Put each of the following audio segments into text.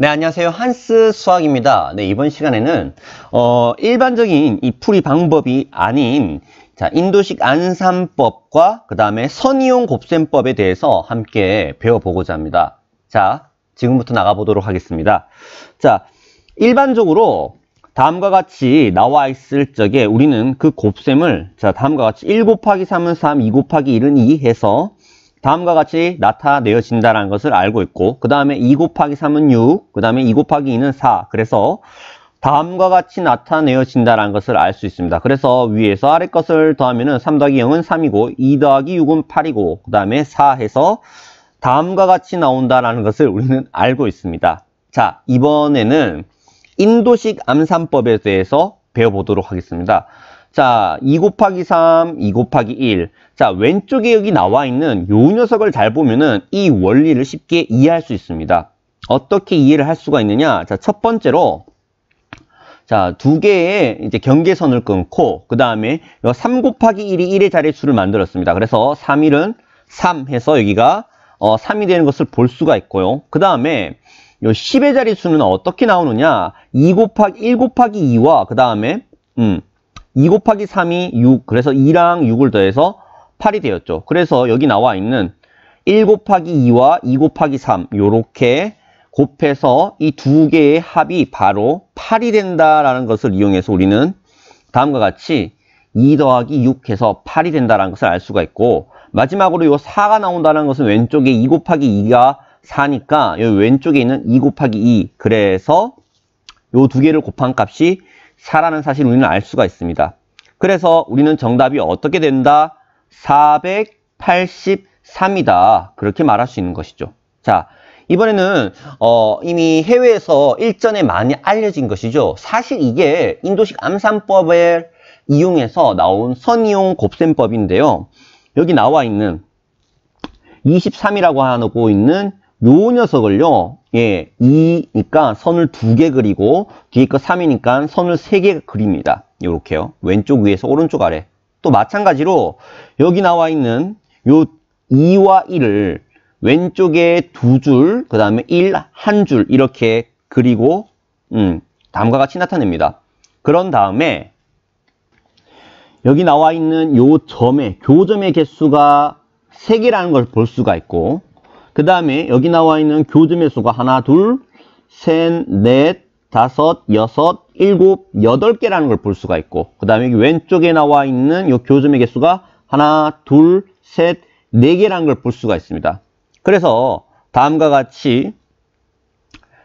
네, 안녕하세요. 한스 수학입니다. 네, 이번 시간에는 어, 일반적인 이 풀이 방법이 아닌 자, 인도식 안산법과 그다음에 선이용 곱셈법에 대해서 함께 배워보고자 합니다. 자, 지금부터 나가 보도록 하겠습니다. 자, 일반적으로 다음과 같이 나와 있을 적에 우리는 그 곱셈을 자, 다음과 같이 1 곱하기 3은 3, 2 곱하기 1은 2 해서 다음과 같이 나타내어진다는 것을 알고 있고 그 다음에 2 곱하기 3은 6, 그 다음에 2 곱하기 2는 4 그래서 다음과 같이 나타내어진다는 것을 알 수 있습니다. 그래서 위에서 아래 것을 더하면 3 더하기 0은 3이고 2 더하기 6은 8이고 그 다음에 4 해서 다음과 같이 나온다는 것을 우리는 알고 있습니다. 자 이번에는 인도식 암산법에 대해서 배워보도록 하겠습니다. 자, 2 곱하기 3, 2 곱하기 1. 자, 왼쪽에 여기 나와 있는 요 녀석을 잘 보면은 이 원리를 쉽게 이해할 수 있습니다. 어떻게 이해를 할 수가 있느냐? 자, 첫 번째로 자, 두 개의 이제 경계선을 끊고 그다음에 요3 곱하기 1이 1의 자릿수를 만들었습니다. 그래서 3, 1은 3 해서 여기가 어, 3이 되는 것을 볼 수가 있고요. 그다음에 요 10의 자릿수는 어떻게 나오느냐? 2 곱하기 1 곱하기 2와 그다음에 음2 곱하기 3이 6 그래서 2랑 6을 더해서 8이 되었죠. 그래서 여기 나와 있는 1 곱하기 2와 2 곱하기 3이렇게 곱해서 이 두 개의 합이 바로 8이 된다라는 것을 이용해서 우리는 다음과 같이 2 더하기 6 해서 8이 된다라는 것을 알 수가 있고 마지막으로 요 4가 나온다는 것은 왼쪽에 2 곱하기 2가 4니까 요 왼쪽에 있는 2 곱하기 2 그래서 이 두 개를 곱한 값이 4라는 사실 우리는 알 수가 있습니다. 그래서 우리는 정답이 어떻게 된다? 483이다. 그렇게 말할 수 있는 것이죠. 자, 이번에는 어, 이미 해외에서 일전에 많이 알려진 것이죠. 사실 이게 인도식 암산법을 이용해서 나온 선이용 곱셈법인데요. 여기 나와 있는 23이라고 하고 있는 요 녀석을요 예 2니까 선을 두 개 그리고 뒤에 거 3이니까 선을 세 개 그립니다 요렇게요 왼쪽 위에서 오른쪽 아래 또 마찬가지로 여기 나와 있는 요 2와 1을 왼쪽에 두줄그 다음에 1 한 줄 이렇게 그리고 음 다음과 같이 나타냅니다 그런 다음에 여기 나와 있는 요점에 교점의 개수가 3개라는 걸 볼 수가 있고 그 다음에 여기 나와 있는 교점의 수가 하나, 둘, 셋, 넷, 다섯, 여섯, 일곱, 여덟 개라는 걸 볼 수가 있고 그 다음에 왼쪽에 나와 있는 이 교점의 개수가 하나, 둘, 셋, 네 개라는 걸 볼 수가 있습니다. 그래서 다음과 같이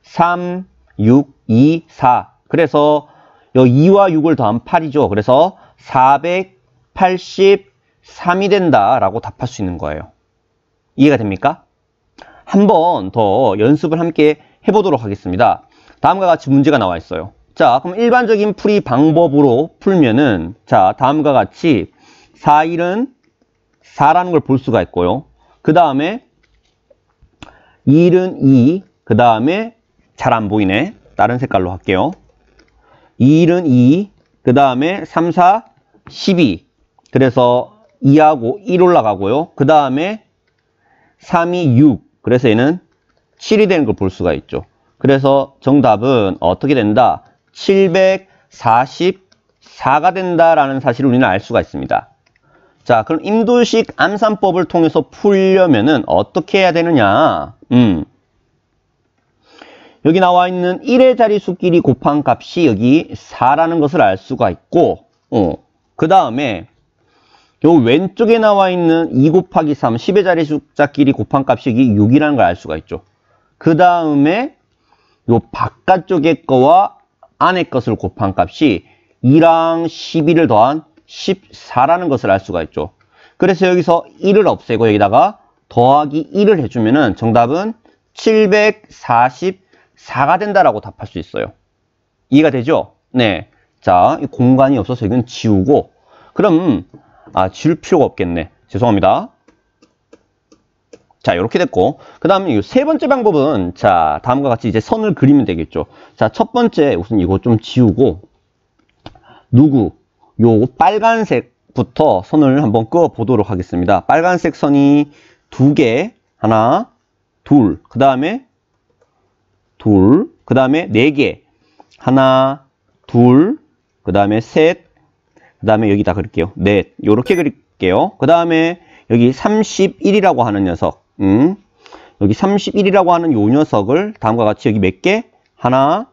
3, 6, 2, 4 그래서 여 2와 6을 더한 8이죠. 그래서 483이 된다라고 답할 수 있는 거예요. 이해가 됩니까? 한번더 연습을 함께 해보도록 하겠습니다. 다음과 같이 문제가 나와 있어요. 자, 그럼 일반적인 풀이 방법으로 풀면은 자, 다음과 같이 4, 1은 4라는 걸 볼 수가 있고요. 그 다음에 1은 2, 그 다음에 잘 안 보이네. 다른 색깔로 할게요. 1은 2, 그 다음에 3, 4, 12. 그래서 2하고 1 올라가고요. 그 다음에 3, 이 6. 그래서 얘는 7이 되는 걸 볼 수가 있죠. 그래서 정답은 어떻게 된다? 744가 된다라는 사실을 우리는 알 수가 있습니다. 자, 그럼 임도식 암산법을 통해서 풀려면은 어떻게 해야 되느냐? 음. 여기 나와 있는 1의 자리수끼리 곱한 값이 여기 4라는 것을 알 수가 있고, 어. 그 다음에 요 왼쪽에 나와 있는 2 곱하기 3, 10의 자리 숫자끼리 곱한값이 6이라는 걸 알 수가 있죠. 그 다음에 요 바깥쪽의 거와 안의 것을 곱한 값이 2랑 12를 더한 14라는 것을 알 수가 있죠. 그래서 여기서 1을 없애고 여기다가 더하기 1을 해주면 은 정답은 744가 된다라고 답할 수 있어요. 이해가 되죠? 네. 자, 공간이 없어서 이건 지우고 그럼 아, 질 필요가 없겠네. 죄송합니다. 자, 이렇게 됐고. 그 다음에 이 세 번째 방법은, 자, 다음과 같이 이제 선을 그리면 되겠죠. 자, 첫 번째, 우선 이거 좀 지우고, 누구, 요 빨간색부터 선을 한번 끄어보도록 하겠습니다. 빨간색 선이 두 개, 하나, 둘, 그 다음에, 둘, 그 다음에 네 개, 하나, 둘, 그 다음에 셋, 그 다음에 여기다 그릴게요. 넷. 네, 요렇게 그릴게요. 그 다음에 여기 31이라고 하는 녀석. 음. 여기 31이라고 하는 요 녀석을 다음과 같이 여기 몇 개? 하나,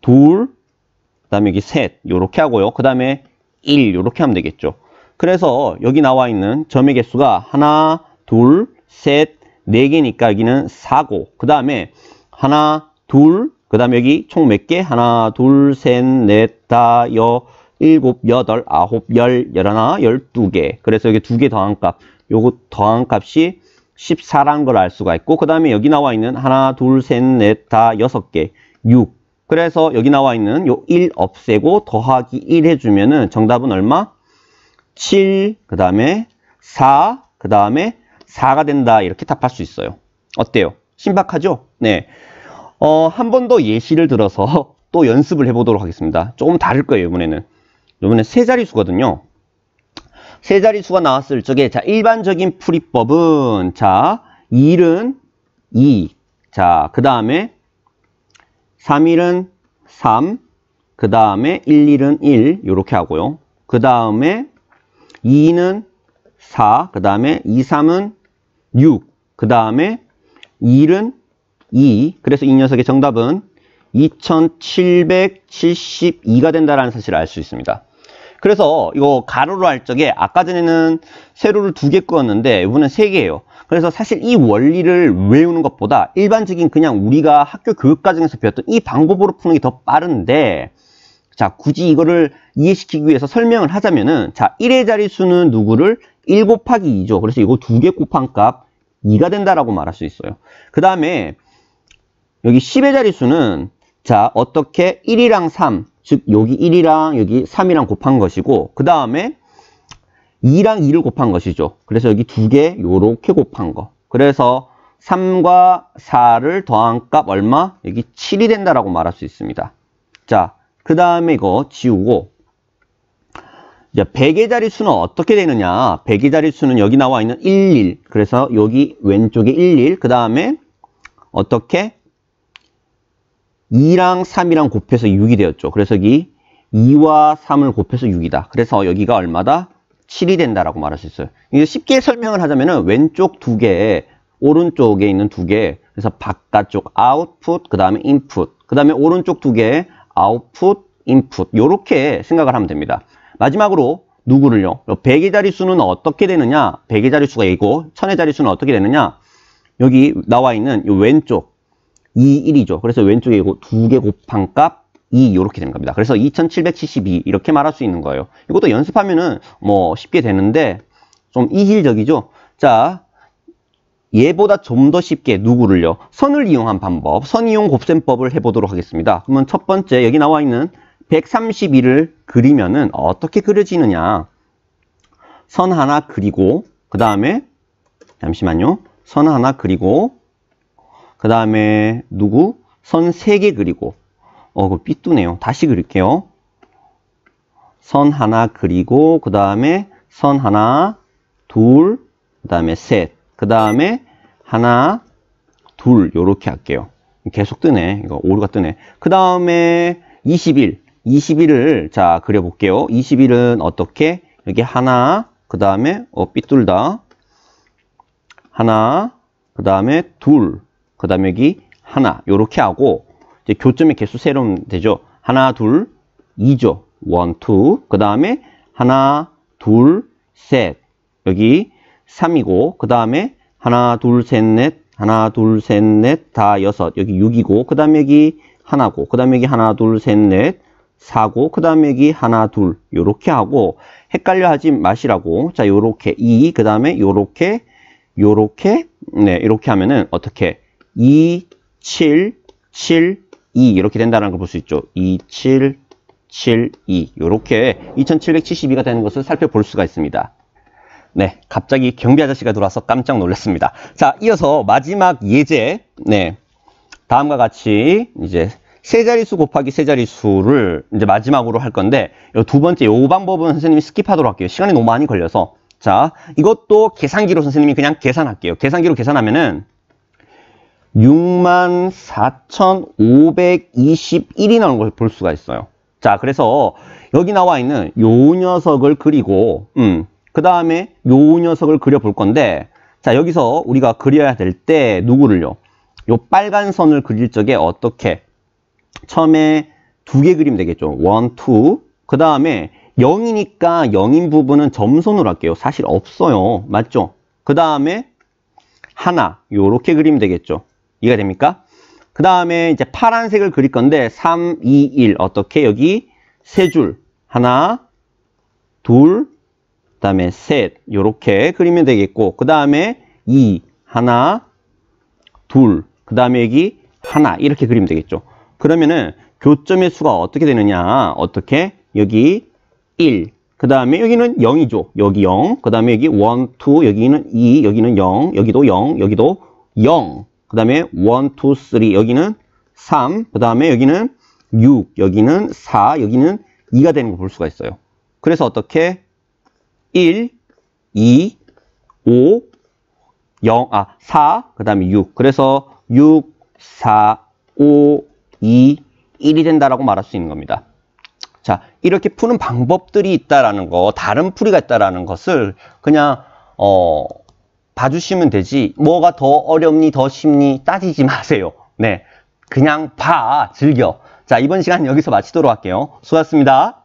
둘, 그 다음에 여기 셋. 요렇게 하고요. 그 다음에 1. 요렇게 하면 되겠죠. 그래서 여기 나와 있는 점의 개수가 하나, 둘, 셋, 네 개니까 여기는 4고. 그 다음에 하나, 둘, 그 다음에 여기 총 몇 개? 하나, 둘, 셋, 넷, 다, 여, 일곱, 여덟, 아홉, 열, 열하나, 열두 개. 그래서 여기 두 개 더한 값. 요거 더한 값이 14란 걸 알 수가 있고, 그 다음에 여기 나와 있는 하나, 둘, 셋, 넷, 다 여섯 개. 6. 그래서 여기 나와 있는 요 1 없애고 더하기 1 해주면은 정답은 얼마? 7, 그 다음에 4, 그 다음에 4가 된다. 이렇게 답할 수 있어요. 어때요? 신박하죠? 네. 어, 한 번 더 예시를 들어서 또 연습을 해보도록 하겠습니다. 조금 다를 거예요, 이번에는. 요번에 세 자릿수거든요. 세 자릿수가 나왔을 적에 자 일반적인 풀이법은 자 1은 2, 자그 다음에 3일은 3, 그 다음에 1, 1은 1 이렇게 하고요. 그 다음에 2는 4, 그 다음에 2, 3은 6, 그 다음에 1은 2, 그래서 이 녀석의 정답은 2772가 된다라는 사실을 알 수 있습니다. 그래서 이거 가로로 할 적에 아까 전에는 세로를 두개 그었는데 이번엔 세 개예요. 그래서 사실 이 원리를 외우는 것보다 일반적인 그냥 우리가 학교 교육 과정에서 배웠던 이 방법으로 푸는 게 더 빠른데 자 굳이 이거를 이해시키기 위해서 설명을 하자면은 자 1의 자리수는 누구를 1 곱하기 2죠. 그래서 이거 두 개 곱한 값 2가 된다라고 말할 수 있어요. 그 다음에 여기 10의 자리수는 자 어떻게 1이랑 3즉 여기 1이랑 여기 3이랑 곱한 것이고 그 다음에 2랑 2를 곱한 것이죠. 그래서 여기 두개 요렇게 곱한 거. 그래서 3과 4를 더한 값 얼마? 여기 7이 된다라고 말할 수 있습니다. 자, 그 다음에 이거 지우고 이제 100의 자리수는 어떻게 되느냐 100의 자리수는 여기 나와 있는 11 그래서 여기 왼쪽에 11 그 다음에 어떻게 2랑 3이랑 곱해서 6이 되었죠. 그래서 여기 2와 3을 곱해서 6이다. 그래서 여기가 얼마다? 7이 된다라고 말할 수 있어요. 이게 쉽게 설명을 하자면 왼쪽 두 개에 오른쪽에 있는 두 개, 그래서 바깥쪽 아웃풋, 그 다음에 인풋, 그 다음에 오른쪽 두 개에 아웃풋, 인풋 이렇게 생각을 하면 됩니다. 마지막으로 누구를요? 100의 자리수는 어떻게 되느냐? 100의 자리수가 이고 1000의 자리수는 어떻게 되느냐? 여기 나와 있는 이 왼쪽 21이죠. 그래서 왼쪽에 두개 곱한 값2 이렇게 되는 겁니다. 그래서 2772 이렇게 말할 수 있는 거예요. 이것도 연습하면은 뭐 쉽게 되는데 좀 이질적이죠. 자, 얘보다 좀 더 쉽게 누구를요? 선을 이용한 방법, 선 이용 곱셈법을 해보도록 하겠습니다. 그러면 첫 번째 여기 나와 있는 132를 그리면은 어떻게 그려지느냐? 선 하나 그리고 그 다음에 잠시만요. 선 하나 그리고 그 다음에 누구? 선 3개 그리고 어, 그거 삐뚤네요. 다시 그릴게요. 선 하나 그리고 그 다음에 선 하나, 둘, 그 다음에 셋, 그 다음에 하나, 둘 요렇게 할게요. 계속 뜨네. 이거 오류가 뜨네. 그 다음에 21, 21을 자 그려볼게요. 21은 어떻게? 여기 하나, 그 다음에 어, 삐뚤다. 하나, 그 다음에 둘, 그 다음에 여기 하나 요렇게 하고 이제 교점의 개수 세로 되죠 하나 둘 2죠 원투그 다음에 하나 둘 셋 여기 3이고 그 다음에 하나 둘셋넷 하나 둘셋넷다 6, 여기 6이고 그 다음에 여기 하나고 그 다음에 여기 하나 둘셋넷 4고 그 다음에 여기 하나 둘 요렇게 하고 헷갈려 하지 마시라고 자 요렇게 2그 다음에 요렇게 요렇게 네 이렇게 하면은 어떻게 2, 7, 7, 2 이렇게 된다는 걸 볼 수 있죠. 2, 7, 7, 2 이렇게 2772가 되는 것을 살펴볼 수가 있습니다. 네, 갑자기 경비 아저씨가 들어와서 깜짝 놀랐습니다. 자, 이어서 마지막 예제, 네, 다음과 같이 이제 세자리수 곱하기 세자리수를 이제 마지막으로 할 건데 두 번째 요 방법은 선생님이 스킵하도록 할게요. 시간이 너무 많이 걸려서 자, 이것도 계산기로 선생님이 그냥 계산할게요. 계산기로 계산하면은 64,521이 나오는 것을 볼 수가 있어요. 자, 그래서 여기 나와 있는 요 녀석을 그리고 음, 그 다음에 요 녀석을 그려볼 건데 자, 여기서 우리가 그려야 될 때 누구를요? 요 빨간 선을 그릴 적에 어떻게 처음에 두 개 그리면 되겠죠. 원, 투. 그 다음에 0이니까 0인 부분은 점선으로 할게요. 사실 없어요. 맞죠? 그 다음에 하나 요렇게 그리면 되겠죠 이해가 됩니까? 그 다음에 이제 파란색을 그릴 건데 3, 2, 1 어떻게 여기 세 줄 하나 둘 그다음에 셋이렇게 그리면 되겠고 그 다음에 2 하나 둘그 다음에 여기 하나 이렇게 그리면 되겠죠 그러면은 교점의 수가 어떻게 되느냐 어떻게 여기 1그 다음에 여기는 0이죠 여기 0그 다음에 여기 1, 2 여기는 2 여기는 0 여기도 0 여기도 0그 다음에 1, 2, 3 여기는 3, 그 다음에 여기는 6, 여기는 4, 여기는 2가 되는 걸 볼 수가 있어요. 그래서 어떻게 1, 2, 5, 0, 아, 4, 그 다음에 6. 그래서 6, 4, 5, 2, 1이 된다라고 말할 수 있는 겁니다. 자, 이렇게 푸는 방법들이 있다라는 거, 다른 풀이가 있다라는 것을 그냥, 어, 봐주시면 되지 뭐가 더 어렵니 더 쉽니 따지지 마세요. 네, 그냥 봐 즐겨. 자 이번 시간 여기서 마치도록 할게요. 수고하셨습니다.